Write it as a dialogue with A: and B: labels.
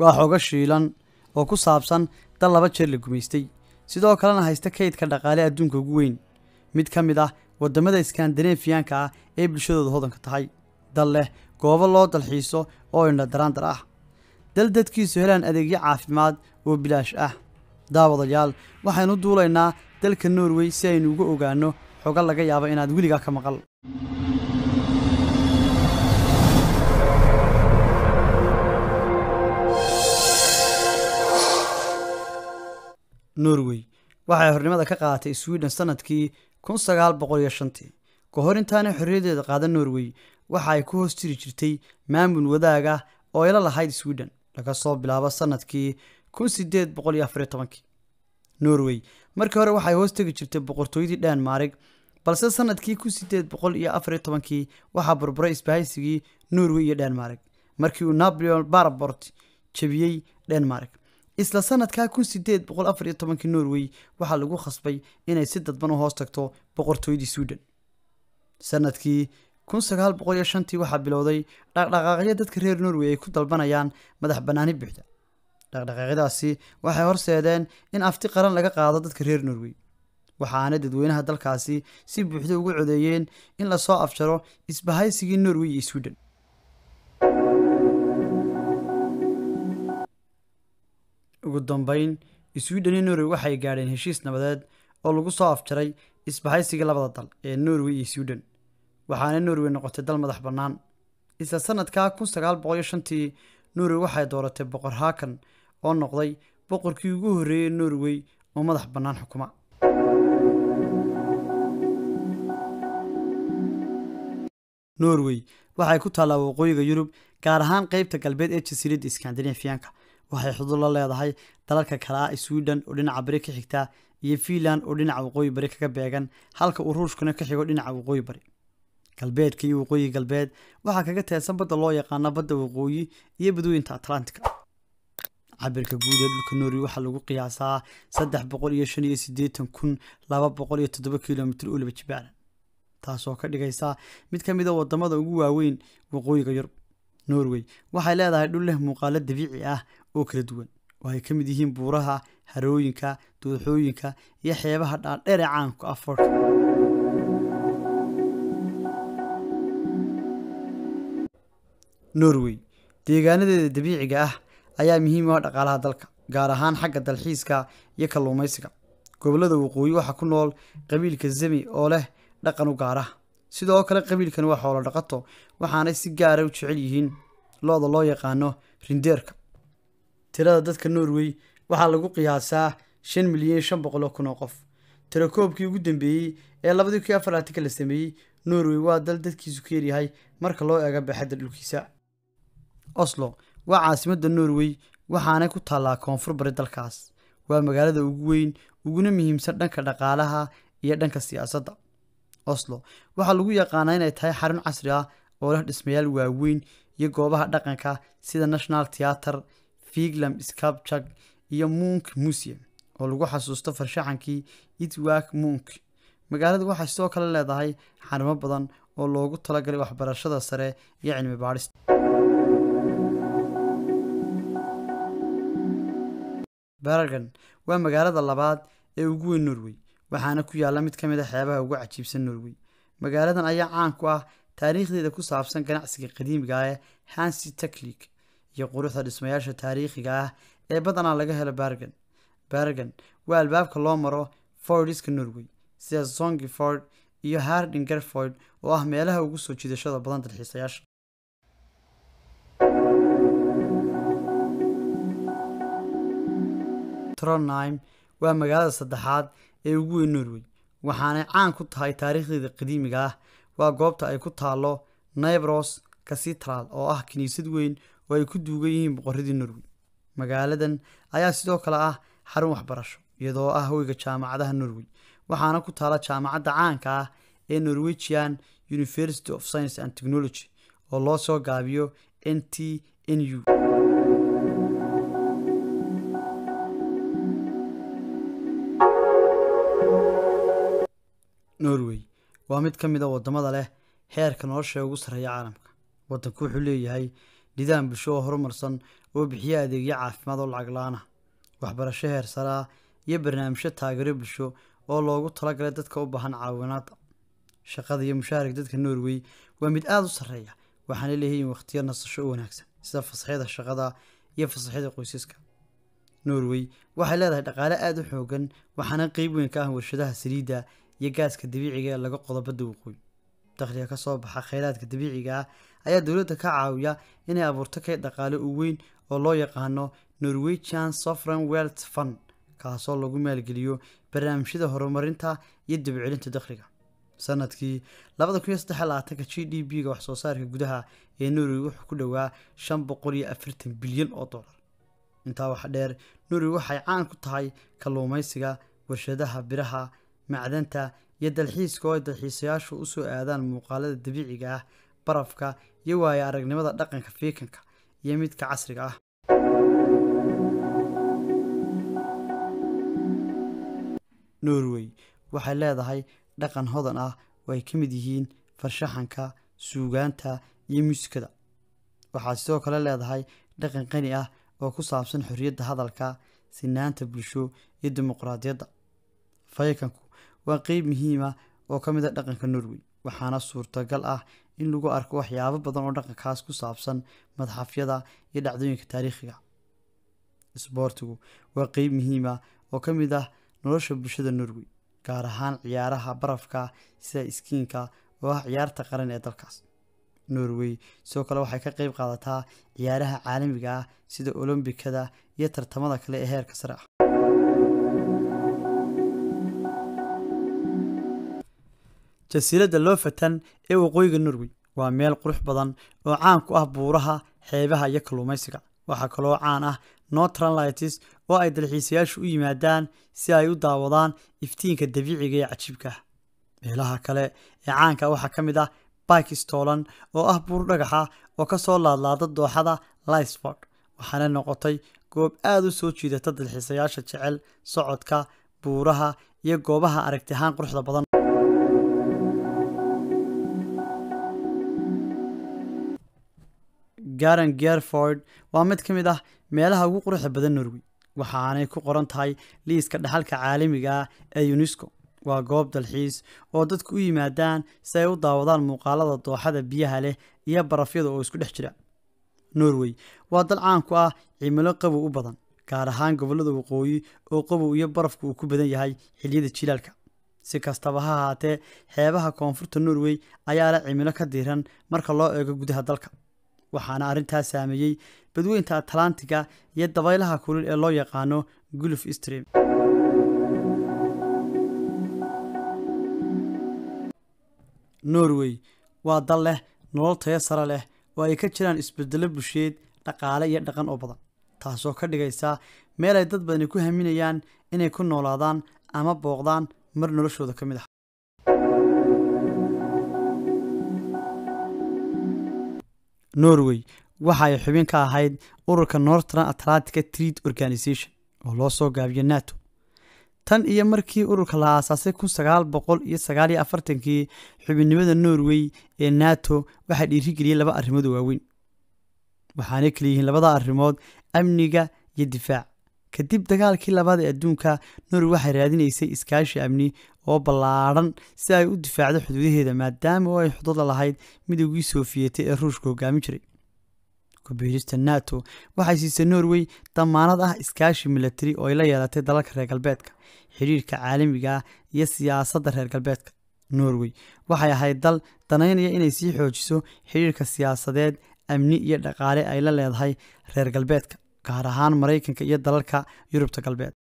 A: waa xogo shiilan oo ku saabsan dal laba jeer la gumaystay sidoo kalena haysta kaydka dhaqaale adduunka ugu weyn mid ka mid ah waddamada iskandanefiyaanka ah ee bulshadooda hodanka tahay dal leh goobo loo dalxiiso oo indhadaraandar ah dal dadkiisu helaan adeegyo caafimaad oo bilaash ah daawadayaal waxaynu duulaynaa dalka norway si aynu uga ogaanno xogo laga yaabo inaad weligaa ka maqal norway waxay xornimada ka qaadatay sweden sanadkii ka hor intaanay xorriyadeeda qaada norway waxa ay ku hoos jiri jirtay maamul wadaag ah oo ila lahayd sweden laga soo bilaabo sanadkii norway markii hore waxay hoos tegi jirtay boqortooyadii dhanmarig balse sanadkii waxaa burburay isbahaysigii norway iyo dhanmarig markii uu naboleon barbort jebiyey dhanmarig isla sanadka kun sideed boqol afar iyo tobanki norway waxaa lagu khasbay inay si dadban u hoos tagto boqortooyadii suudan sanadkii kun sagaal boqol iyo shantii waxaa bilowday dhaqdhaqaaqyo dadka reer norway ay ku dalbanayaan madax bannaani buuxda dhaqdhaqaaqyadaasi waxay horseedeen in afti qaran laga qaado dadka reer norway waxaana dadweynaha dalkaasi si buuxda ugu codeeyeen in lasoo afjaro isbahaysigii norway iyo suudan ugu dambeyn iswidhen iyo norway waxay gaadheen heshiis nabadeed oo lagu soo afjaray isbahaysigii labada dal ee norway iyo swidhen waxaana norway noqotay dal madax bannaan isla sanadkaa kun sagaal boqol iyo shantii norway waxay dooratay boqor haakan oo noqday boqorkii ugu horreeyey norway oo madax bannaan xukuma norway waxay ku taallaa waqooyiga yurub gaar ahaan qeybta galbeed ee jasiiradda iskandinafiyaanka waxay xuduud leedahay dalalka kale ah sweden oo dhinaca bari ka xigta iyo finland oo dhinaca waqooyi bari kaga beegan halka uu ruushkuna ka xigo dhinaca waqooyi bari galbeedka iyo waqooyi galbeed waxaa kaga teesan badda loo yaqaana badda waqooyi iyo badooyinta atlantica cabirka guud ee dhulka noori waxaa lagu qiyaasaa saddex boqol iyo shan iyo siddeetan kun laba boqol iyo toddoba kilomitr oo laba jibaaran taasoo ka dhigaysa mid ka mid a ah waddamada ugu waaweyn waqooyiga yurub norway waxay leedahay dhul leh muuqaalo dabiici ah oo kala duwan oo ay ka mid yihiin buuraha harooyinka duuxooyinka iyo xeebaha dhaadheer ee caanku ah norway deegaanadeeda dabiiciga ah ayaa muhiim u ah dhaqaalaha dalka gaar ahaan xagga dalxiiska iyo kalluumaysiga gobollada waqooyi waxaa ku nool qabiilka zemi oo leh dhaqan u gaar ah sidoo kale qabiilkan waa xoolo dhaqato waxaanay si gaara ah u jecel yihiin lo-da loo yaqaano rindeerka tirada dadka norway waxaa lagu qiyaasaa shan milyan shan boqol oo kun oo qof koobkii ugu dambeeyey ee labadii kii afaraatanka la sameeyey norway waa dal dadkiisu ka yaryahay marka loo eego baaxadda dhulkiisa oslo waa caasimadda norway waxaana ku taallaa koonfur bari dalkaas waa magaalada ugu weyn uguna muhiimsan dhanka dhaqaalaha iyo dhanka siyaasadda oslo waxaa lagu yaqaanaa inay tahay xarun casri ah oo leh dhismayaal waaweyn iyo goobaha dhaqanka sida national teater figlam Skabchak iyo Munk Museum oo lagu xasuusto farshaxankii itwak Munk magaaladu waxay sidoo kale leedahay xarumo badan oo loogu talagalay waxbarashada sare iyo cilmi baadhista Bergen waa magaalada labaad ee ugu weyn Norway waxaana ku yaalla mid ka mid a ah xeebaha ugu cajiibsan Norway magaaladan ayaa caan ku ah taariikhdeeda ku saabsan ganacsiga qadiimiga ah Hansi taklik iyo quruxda dhismayaasha taariikhiga ah ee badanaa laga helo bargan bargan waa albaabka loo maro fordiska norway sida zongiford iyo hardin garford oo ah meelaha ugu soo jiidashada badan dalxiisayaasha trondheim waa magaalada saddexaad ee ugu weyn norway waxaanay caan ku tahay taariikhdeeda qadiimiga ah waa goobta ay ku taallo nebros kasitral oo ah kiniisad weyn oo ay ku duugan yihiin boqoradii norway magaaladan ayaa sidoo kale ah xarun waxbarasho iyadoo ah hoyga jaamacadaha norway waxaana ku taala jaamacadda caanka ah ee norwegian university of science and technology oo loo soo gaabiyo n t n u norway waa mid ka mid a ah waddamada leh heerka nolosha ugu sarreeya caalamka waddanku wuxuu leeyahay nidaam bulsho oo horumarsan oo bixiya adeegyo caafimaad oo lacag la ah. waxbarasho heer saraa iyo barnaamijyo taageero bulsho oo loogu talagalay dadka u baahan caawinaada shaqada iyo mushaharka dadka norway waa mid aada u sarreeya waxaana leeyihiin wakhtiyo nasasho u wanaagsan sida fasaxyada shaqada iyo fasaxyada qoysaska norway waxay leedahay dhaqaale aada u xoogan waxaana qeyb weyn ka ah warshadaha saliidda iyo gaaska dabiiciga ah ee laga qodo badda waqooyi dakhliga kasoo baxa khayraadka dabiiciga ah ayaa dowladda ka caawiya inay abuurto kay dhaqaale u weyn oo loo yaqaano norwegian sofran welt fund kaasoo lagu maalgeliyo barnaamijyada horumarinta iyo dibucelinta dakhliga sanadkii g d b ga waxsoo saarka gudaha ee norway wuxuu ku dhowaa bilyan oo dollar intaa waxaa dheer norway waxay caan ku tahay kalluumaysiga warshadaha biraha macdanta iyo dalxiiska oo ay dalxiisayaashu usoo aadaan muuqaalada dabiiciga ah barafka iyo waayo aragnimada dhaqanka fiikanka iyo midka casriga ah norway waxay leedahay dhaqan hodan ah oo ay ka mid yihiin farshaxanka suugaanta iyo muusikada waxaa sidoo kale leedahay dhaqan qani ah oo ku saabsan xorriyadda hadalka sinaanta bulsho iyo dimuqraadiyadda fayakanku waa qeyb muhiima ah oo ka mid a ah dhaqanka norway waxaana suurtagal ah in lagu arko waxyaabo badan oo dhaqankaas ku saabsan madxafyada iyo dhacdooyinka taariikhiga isboortigu waa qeyb muhiim ah oo ka mid ah nolosha bulshada norway gaar ahaan ciyaaraha barafka sida iskiinka oo ah ciyaarta qaran ee dalkaas norway sidoo kale waxay ka qeyb qaadataa ciyaaraha caalamiga ah sida olombikada iyo tartamada kale ee heerka sare ah jasiiradda loofatan ee waqooyiga norway waa meel qurux badan oo caan ku ah buuraha xeebaha iyo kalluumaysiga waxaa kaloo caan ah northern lights oo ay dalxiisayaashu u yimaadaan si ay u daawadaan iftiinka dabiiciga ee cajiibka meelaha kale ee caanka ah waxaa ka mid ah bikes oo ah buur dhagaxa oo ka soo laadlaada dooxada lisford waxaana noqotay goob aada u soo jiidata dalxiisayaasha jecel socodka buuraha iyo goobaha aragti ahaan quruxda badan garan gerford waa mid ka mid ah meelaha ugu quruxda badan norway waxaanay ku qoran tahay liiska dhexalka caalamiga ah ee yunesco waa goob dalxiis oo dadku u yimaadaan si ay u daawadaan muuqaalada dooxada biyaha leh iyo barafyada oo isku dhex jira norway waa dal caan ku ah cimilo qabow u badan gaar ahaan gobollada waqooyi oo qabow iyo barafku uu ku badan yahay xiliyada jilaalka si kastaba ha ahaatee xeebaha koonfurta norway ayaa leh cimilo ka diiran marka loo eego gudaha dalka waxaana arrintaas saameeyey badweynta atlantiga iyo dabaylaha kulil ee loo yaqaano gulf stream norway waa dal leh nolol taya sare leh oo ay ka jiraan isbedelo bulsheed dhaqaale iyo dhaqan oo badan taasoo ka dhigaysa meel ay dad badani ku haminayaan inay ku noolaadaan ama booqdaan mar noloshooda ka mid ah norway waxa ay xubin ka ahayd ururka northern atlantica treat organization oo loo soo gaabiyo nato tan iyo markii ururka la aasaasay kun sagaal boqol iyo sagaal iyo afartankii xubinnimada norway ee nato waxaa dhiirigeliyey laba arrimood waaweyn waxaanay kala labada arrimood amniga iyo difaac kadib dagaalkii labaad ee adduunka norway waxay raadinaysay iskaashi amni oo ballaadhan si ay u difaacdo xuduudaheeda maadaama oo ay xuduuda lahayd midoogii soofiyete ee ruushka hoggaamin jiray kubiirista nato waxay siisay norway damaanad ah iskaashi milatari oo ay la yeelatay dalalka reer galbeedka xiriirka caalamiga ah iyo siyaasadda reer galbeedka norway waxay ahayd dal danaynaya inay sii xoojiso xiriirka siyaasadeed amni iyo dhaqaale ay la leedahay reer galbeedka gaar ahaan mareykanka iyo dalalka yurubta galbeed